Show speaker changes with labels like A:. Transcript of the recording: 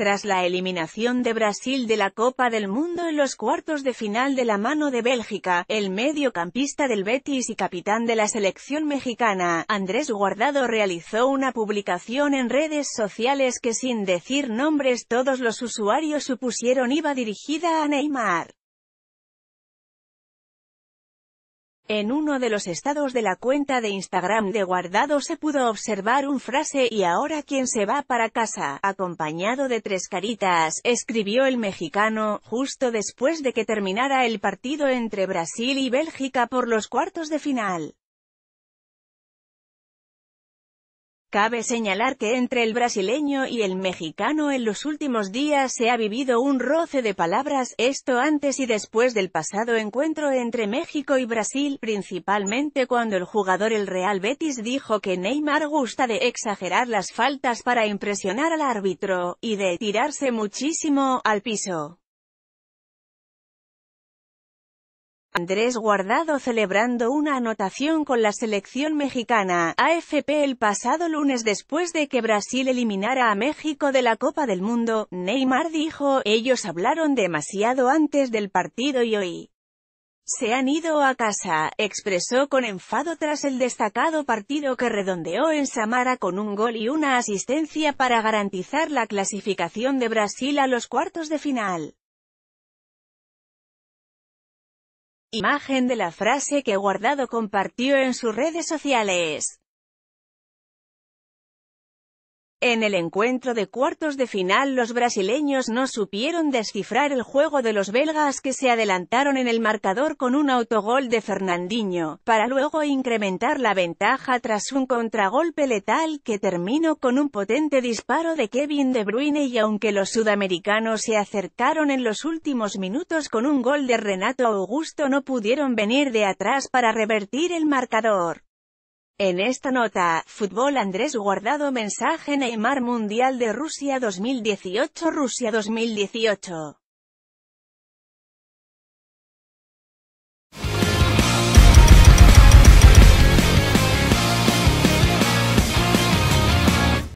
A: tras la eliminación de Brasil de la Copa del Mundo en los cuartos de final de la mano de Bélgica, el mediocampista del Betis y capitán de la selección mexicana, Andrés Guardado realizó una publicación en redes sociales que sin decir nombres todos los usuarios supusieron iba dirigida a Neymar. En uno de los estados de la cuenta de Instagram de Guardado se pudo observar un frase y ahora quien se va para casa, acompañado de tres caritas, escribió el mexicano, justo después de que terminara el partido entre Brasil y Bélgica por los cuartos de final. Cabe señalar que entre el brasileño y el mexicano en los últimos días se ha vivido un roce de palabras, esto antes y después del pasado encuentro entre México y Brasil, principalmente cuando el jugador el Real Betis dijo que Neymar gusta de exagerar las faltas para impresionar al árbitro, y de tirarse muchísimo, al piso. Andrés Guardado celebrando una anotación con la selección mexicana, AFP el pasado lunes después de que Brasil eliminara a México de la Copa del Mundo, Neymar dijo, ellos hablaron demasiado antes del partido y hoy se han ido a casa, expresó con enfado tras el destacado partido que redondeó en Samara con un gol y una asistencia para garantizar la clasificación de Brasil a los cuartos de final. Imagen de la frase que Guardado compartió en sus redes sociales. En el encuentro de cuartos de final los brasileños no supieron descifrar el juego de los belgas que se adelantaron en el marcador con un autogol de Fernandinho, para luego incrementar la ventaja tras un contragolpe letal que terminó con un potente disparo de Kevin De Bruyne y aunque los sudamericanos se acercaron en los últimos minutos con un gol de Renato Augusto no pudieron venir de atrás para revertir el marcador. En esta nota, Fútbol Andrés Guardado Mensaje Neymar Mundial de Rusia 2018 Rusia 2018